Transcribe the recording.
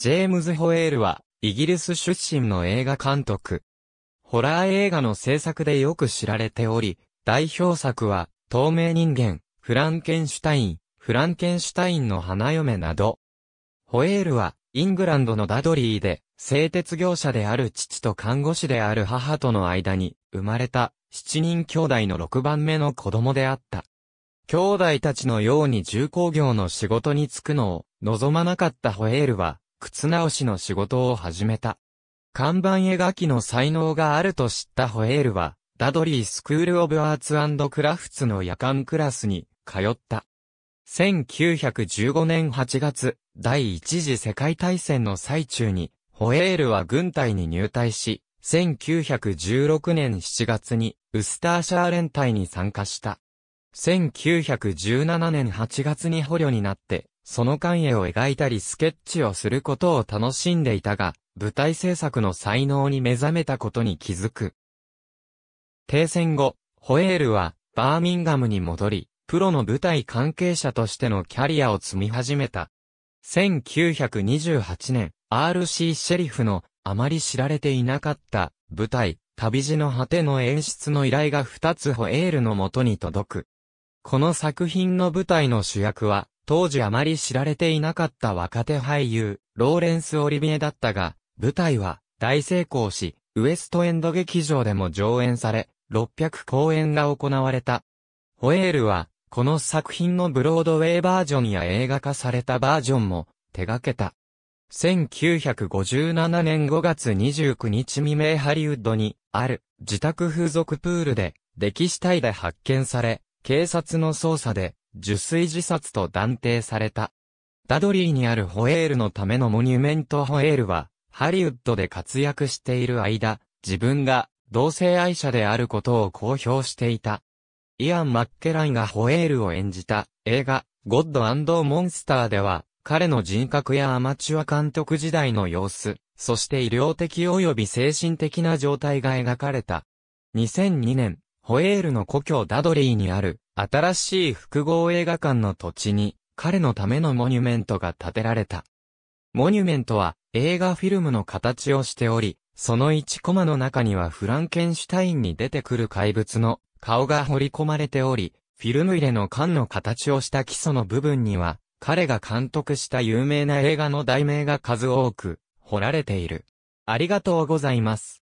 ジェームズ・ホエールは、イギリス出身の映画監督。ホラー映画の制作でよく知られており、代表作は、透明人間、フランケンシュタイン、フランケンシュタインの花嫁など。ホエールは、イングランドのダドリーで、製鉄業者である父と看護師である母との間に生まれた7人兄弟の6番目の子供であった。兄弟たちのように重工業の仕事に就くのを望まなかったホエールは靴直しの仕事を始めた。看板描きの才能があると知ったホエールは、ダドリースクールオブアーツクラフツの夜間クラスに通った。1915年8月、第一次世界大戦の最中に、ホエールは軍隊に入隊し、1916年7月に、ウスターシャー連隊に参加した。1917年8月に捕虜になって、その間絵を描いたりスケッチをすることを楽しんでいたが、舞台制作の才能に目覚めたことに気づく。停戦後、ホエールは、バーミンガムに戻り、プロの舞台関係者としてのキャリアを積み始めた。1928年、RC シェリフの、あまり知られていなかった、舞台、旅路の果ての演出の依頼が2つホエールの元に届く。この作品の舞台の主役は、当時あまり知られていなかった若手俳優、ローレンス・オリビエだったが、舞台は大成功し、ウエストエンド劇場でも上演され、600公演が行われた。ホエールは、この作品のブロードウェイバージョンや映画化されたバージョンも手掛けた。1957年5月29日未明ハリウッドにある自宅風俗プールで溺死体で発見され、警察の捜査で受水自殺と断定された。ダドリーにあるホエールのためのモニュメントホエールは、ハリウッドで活躍している間、自分が同性愛者であることを公表していた。イアン・マッケライがホエールを演じた映画、ゴッドモンスターでは、彼の人格やアマチュア監督時代の様子、そして医療的及び精神的な状態が描かれた。2002年、ホエールの故郷ダドリーにある、新しい複合映画館の土地に、彼のためのモニュメントが建てられた。モニュメントは映画フィルムの形をしており、その1コマの中にはフランケンシュタインに出てくる怪物の顔が彫り込まれており、フィルム入れの缶の形をした基礎の部分には、彼が監督した有名な映画の題名が数多く彫られている。ありがとうございます。